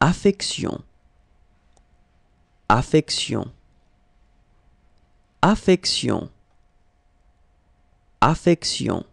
affection, affection, affection, affection.